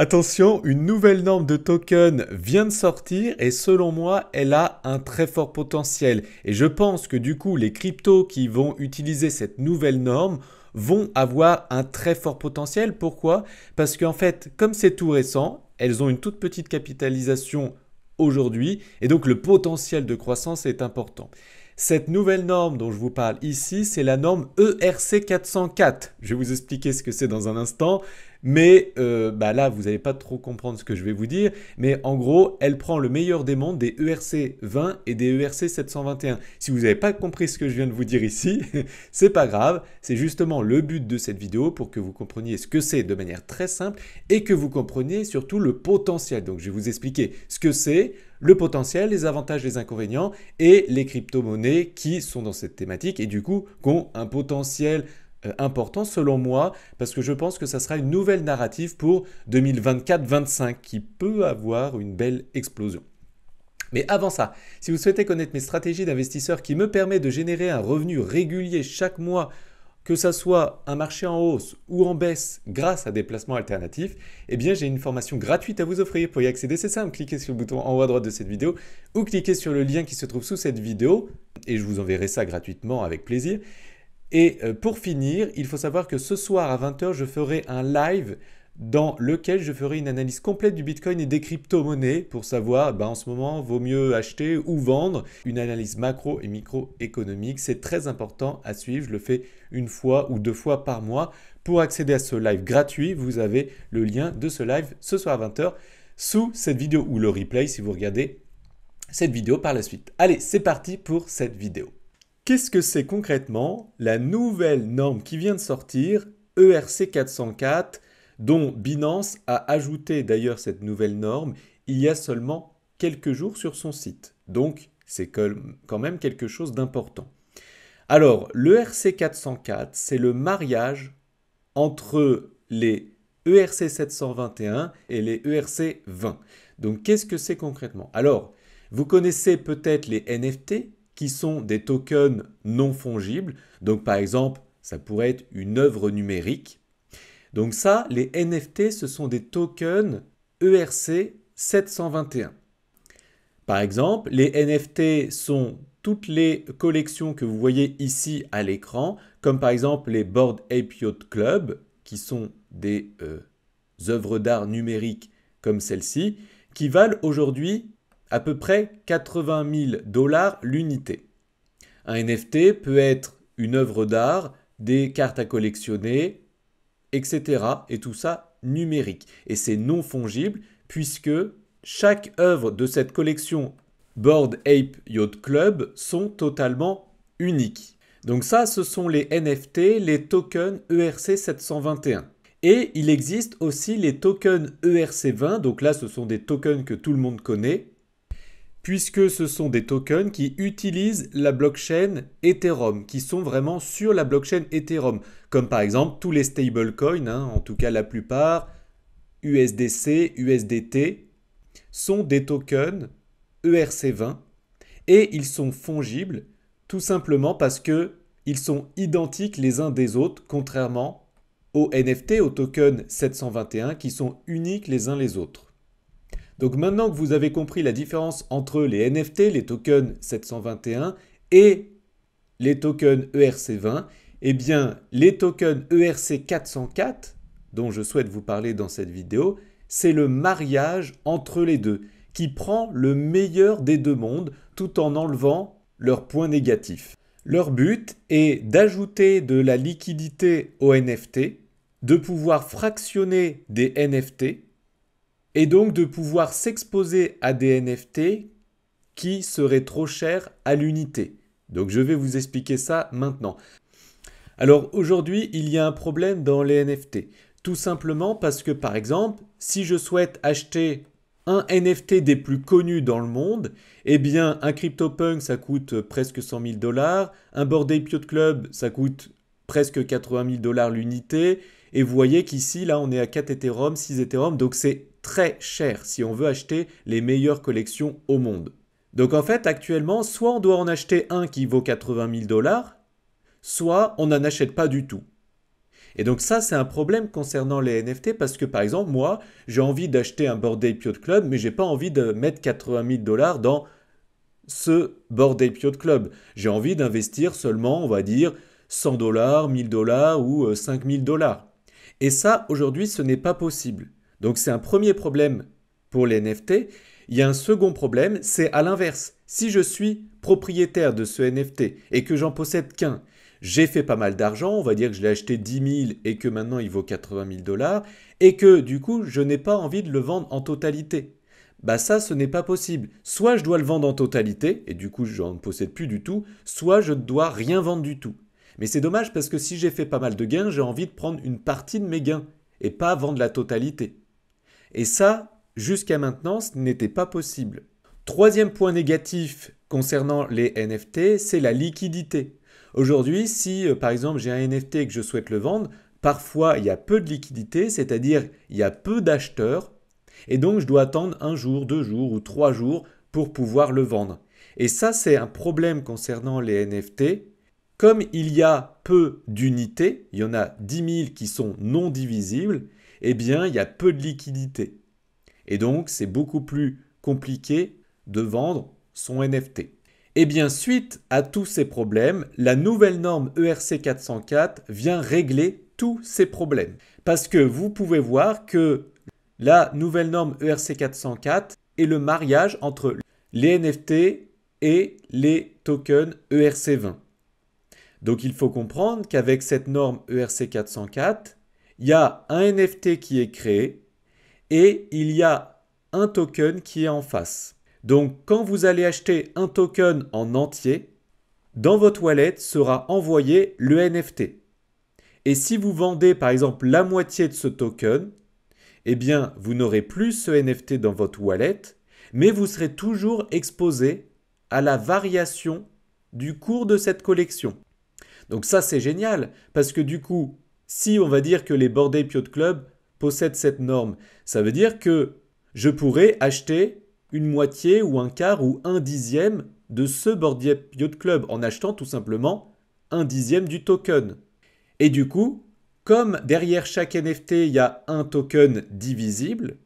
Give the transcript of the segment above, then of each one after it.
Attention, une nouvelle norme de token vient de sortir et selon moi, elle a un très fort potentiel. Et je pense que du coup, les cryptos qui vont utiliser cette nouvelle norme vont avoir un très fort potentiel. Pourquoi Parce qu'en fait, comme c'est tout récent, elles ont une toute petite capitalisation aujourd'hui et donc le potentiel de croissance est important. Cette nouvelle norme dont je vous parle ici, c'est la norme ERC 404. Je vais vous expliquer ce que c'est dans un instant. Mais euh, bah là, vous n'allez pas trop comprendre ce que je vais vous dire. Mais en gros, elle prend le meilleur des mondes des ERC 20 et des ERC 721. Si vous n'avez pas compris ce que je viens de vous dire ici, c'est pas grave. C'est justement le but de cette vidéo pour que vous compreniez ce que c'est de manière très simple et que vous compreniez surtout le potentiel. Donc, je vais vous expliquer ce que c'est, le potentiel, les avantages, les inconvénients et les crypto-monnaies qui sont dans cette thématique et du coup qui ont un potentiel euh, important selon moi, parce que je pense que ça sera une nouvelle narrative pour 2024-25 qui peut avoir une belle explosion. Mais avant ça, si vous souhaitez connaître mes stratégies d'investisseur qui me permet de générer un revenu régulier chaque mois, que ça soit un marché en hausse ou en baisse grâce à des placements alternatifs, eh bien j'ai une formation gratuite à vous offrir. Pour y accéder, c'est simple, cliquez sur le bouton en haut à droite de cette vidéo ou cliquez sur le lien qui se trouve sous cette vidéo et je vous enverrai ça gratuitement avec plaisir. Et euh, pour finir, il faut savoir que ce soir à 20h, je ferai un live dans lequel je ferai une analyse complète du Bitcoin et des crypto-monnaies pour savoir bah, en ce moment vaut mieux acheter ou vendre. Une analyse macro et microéconomique, c'est très important à suivre. Je le fais une fois ou deux fois par mois. Pour accéder à ce live gratuit, vous avez le lien de ce live ce soir à 20h sous cette vidéo ou le replay si vous regardez cette vidéo par la suite. Allez, c'est parti pour cette vidéo. Qu'est-ce que c'est concrètement la nouvelle norme qui vient de sortir, ERC 404, dont Binance a ajouté d'ailleurs cette nouvelle norme il y a seulement quelques jours sur son site. Donc c'est quand même quelque chose d'important. Alors, l'ERC 404, c'est le mariage entre les ERC 721 et les ERC 20. Donc qu'est-ce que c'est concrètement Alors, vous connaissez peut-être les NFT, qui sont des tokens non fongibles. Donc par exemple, ça pourrait être une œuvre numérique. Donc ça, les NFT, ce sont des tokens ERC 721. Par exemple, les NFT sont toutes les collections que vous voyez ici à l'écran, comme par exemple les Board Ape Yacht Club, qui sont des euh, œuvres d'art numériques comme celle-ci, qui valent aujourd'hui à peu près 80 000 dollars l'unité. Un NFT peut être une œuvre d'art, des cartes à collectionner, etc. Et tout ça numérique. Et c'est non fongible puisque chaque œuvre de cette collection Board Ape Yacht Club sont totalement uniques. Donc ça, ce sont les NFT, les tokens ERC 721. Et il existe aussi les tokens ERC20, donc là ce sont des tokens que tout le monde connaît, puisque ce sont des tokens qui utilisent la blockchain Ethereum, qui sont vraiment sur la blockchain Ethereum, comme par exemple tous les stablecoins, hein, en tout cas la plupart, USDC, USDT, sont des tokens ERC20 et ils sont fongibles tout simplement parce que ils sont identiques les uns des autres, contrairement aux NFT, aux tokens 721 qui sont uniques les uns les autres. Donc maintenant que vous avez compris la différence entre les NFT, les tokens 721 et les tokens ERC20, eh bien les tokens ERC404, dont je souhaite vous parler dans cette vidéo, c'est le mariage entre les deux, qui prend le meilleur des deux mondes tout en enlevant leurs points négatifs. Leur but est d'ajouter de la liquidité aux NFT, de pouvoir fractionner des NFT, et donc de pouvoir s'exposer à des NFT qui seraient trop chers à l'unité. Donc je vais vous expliquer ça maintenant. Alors aujourd'hui, il y a un problème dans les NFT. Tout simplement parce que par exemple, si je souhaite acheter un NFT des plus connus dans le monde, eh bien un CryptoPunk ça coûte presque 100 000 dollars, un Bored Piot Club ça coûte presque 80 000 dollars l'unité, et vous voyez qu'ici là on est à 4 Ethereum, 6 Ethereum, donc c'est très cher si on veut acheter les meilleures collections au monde. Donc en fait, actuellement, soit on doit en acheter un qui vaut 80 000 dollars, soit on n'en achète pas du tout. Et donc ça, c'est un problème concernant les NFT parce que par exemple, moi, j'ai envie d'acheter un Bored Ape Club, mais j'ai pas envie de mettre 80 000 dollars dans ce Bored Ape Club. J'ai envie d'investir seulement, on va dire, 100 dollars, 1000 dollars ou 5000 euh, dollars. Et ça, aujourd'hui, ce n'est pas possible. Donc c'est un premier problème pour les NFT. Il y a un second problème, c'est à l'inverse. Si je suis propriétaire de ce NFT et que j'en possède qu'un, j'ai fait pas mal d'argent, on va dire que je l'ai acheté 10 000 et que maintenant il vaut 80 000 dollars, et que du coup je n'ai pas envie de le vendre en totalité. Bah ça, ce n'est pas possible. Soit je dois le vendre en totalité, et du coup j'en possède plus du tout, soit je ne dois rien vendre du tout. Mais c'est dommage parce que si j'ai fait pas mal de gains, j'ai envie de prendre une partie de mes gains, et pas vendre la totalité. Et ça, jusqu'à maintenant, ce n'était pas possible. Troisième point négatif concernant les NFT, c'est la liquidité. Aujourd'hui, si euh, par exemple j'ai un NFT que je souhaite le vendre, parfois il y a peu de liquidité, c'est-à-dire il y a peu d'acheteurs, et donc je dois attendre un jour, deux jours ou trois jours pour pouvoir le vendre. Et ça, c'est un problème concernant les NFT. Comme il y a peu d'unités, il y en a 10 000 qui sont non divisibles, eh bien, il y a peu de liquidité. Et donc, c'est beaucoup plus compliqué de vendre son NFT. Eh bien, suite à tous ces problèmes, la nouvelle norme ERC 404 vient régler tous ces problèmes. Parce que vous pouvez voir que la nouvelle norme ERC 404 est le mariage entre les NFT et les tokens ERC20. Donc il faut comprendre qu'avec cette norme ERC 404, il y a un NFT qui est créé et il y a un token qui est en face. Donc quand vous allez acheter un token en entier, dans votre wallet sera envoyé le NFT. Et si vous vendez par exemple la moitié de ce token, eh bien vous n'aurez plus ce NFT dans votre wallet, mais vous serez toujours exposé à la variation du cours de cette collection. Donc ça c'est génial, parce que du coup, si on va dire que les Bordé Piot Club possèdent cette norme, ça veut dire que je pourrais acheter une moitié ou un quart ou un dixième de ce Bordier Piot Club en achetant tout simplement un dixième du token. Et du coup, comme derrière chaque NFT, il y a un token divisible,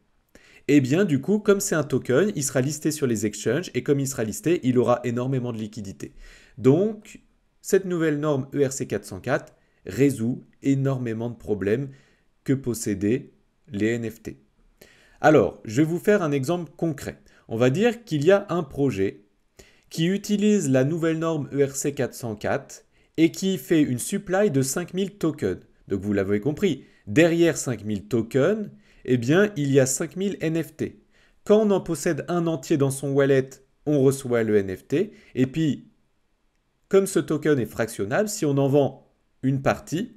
et eh bien du coup, comme c'est un token, il sera listé sur les exchanges et comme il sera listé, il aura énormément de liquidités. Donc, cette nouvelle norme ERC404, résout énormément de problèmes que possédaient les NFT. Alors, je vais vous faire un exemple concret. On va dire qu'il y a un projet qui utilise la nouvelle norme ERC 404 et qui fait une supply de 5000 tokens. Donc vous l'avez compris, derrière 5000 tokens, eh bien, il y a 5000 NFT. Quand on en possède un entier dans son wallet, on reçoit le NFT. Et puis, comme ce token est fractionnable, si on en vend une partie,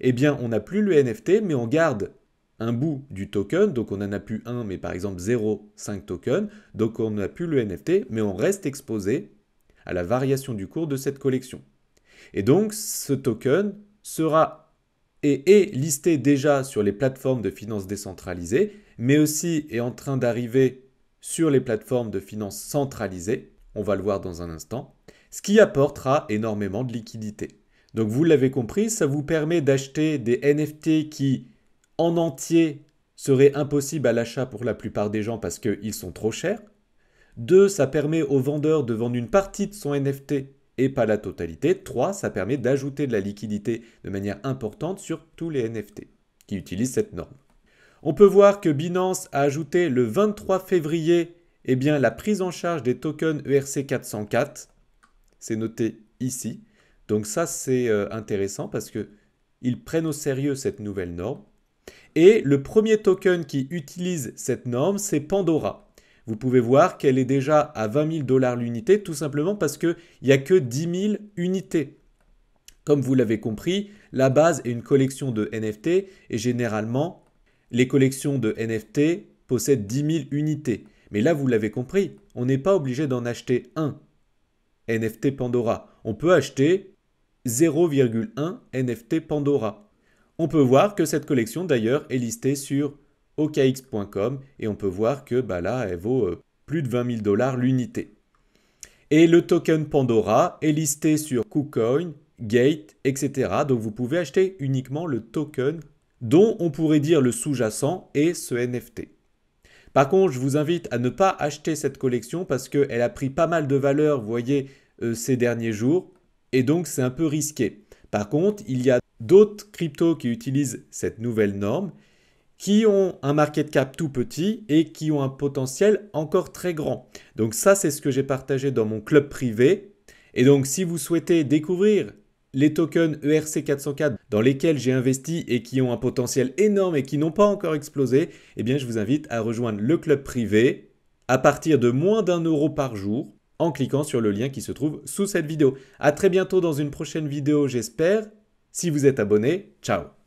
eh bien on n'a plus le NFT, mais on garde un bout du token, donc on n'en a plus un, mais par exemple 0,5 token, donc on n'a plus le NFT, mais on reste exposé à la variation du cours de cette collection. Et donc ce token sera et est listé déjà sur les plateformes de finances décentralisées, mais aussi est en train d'arriver sur les plateformes de finances centralisées, on va le voir dans un instant, ce qui apportera énormément de liquidités. Donc vous l'avez compris, ça vous permet d'acheter des NFT qui en entier seraient impossibles à l'achat pour la plupart des gens parce qu'ils sont trop chers. Deux, ça permet aux vendeurs de vendre une partie de son NFT et pas la totalité. Trois, ça permet d'ajouter de la liquidité de manière importante sur tous les NFT qui utilisent cette norme. On peut voir que Binance a ajouté le 23 février eh bien, la prise en charge des tokens ERC404. C'est noté ici. Donc ça, c'est euh, intéressant parce qu'ils prennent au sérieux cette nouvelle norme. Et le premier token qui utilise cette norme, c'est Pandora. Vous pouvez voir qu'elle est déjà à 20 000 dollars l'unité, tout simplement parce qu'il n'y a que 10 000 unités. Comme vous l'avez compris, la base est une collection de NFT et généralement, les collections de NFT possèdent 10 000 unités. Mais là, vous l'avez compris, on n'est pas obligé d'en acheter un NFT Pandora. On peut acheter 0,1 NFT Pandora. On peut voir que cette collection d'ailleurs est listée sur okx.com et on peut voir que bah là elle vaut euh, plus de 20 000 dollars l'unité. Et le token Pandora est listé sur KuCoin, Gate, etc. Donc vous pouvez acheter uniquement le token dont on pourrait dire le sous-jacent et ce NFT. Par contre, je vous invite à ne pas acheter cette collection parce qu'elle a pris pas mal de valeur, vous voyez, euh, ces derniers jours et donc c'est un peu risqué. Par contre, il y a d'autres cryptos qui utilisent cette nouvelle norme qui ont un market cap tout petit et qui ont un potentiel encore très grand. Donc ça, c'est ce que j'ai partagé dans mon club privé. Et donc si vous souhaitez découvrir les tokens ERC404 dans lesquels j'ai investi et qui ont un potentiel énorme et qui n'ont pas encore explosé, eh bien je vous invite à rejoindre le club privé à partir de moins d'un euro par jour en cliquant sur le lien qui se trouve sous cette vidéo. A très bientôt dans une prochaine vidéo, j'espère. Si vous êtes abonné, ciao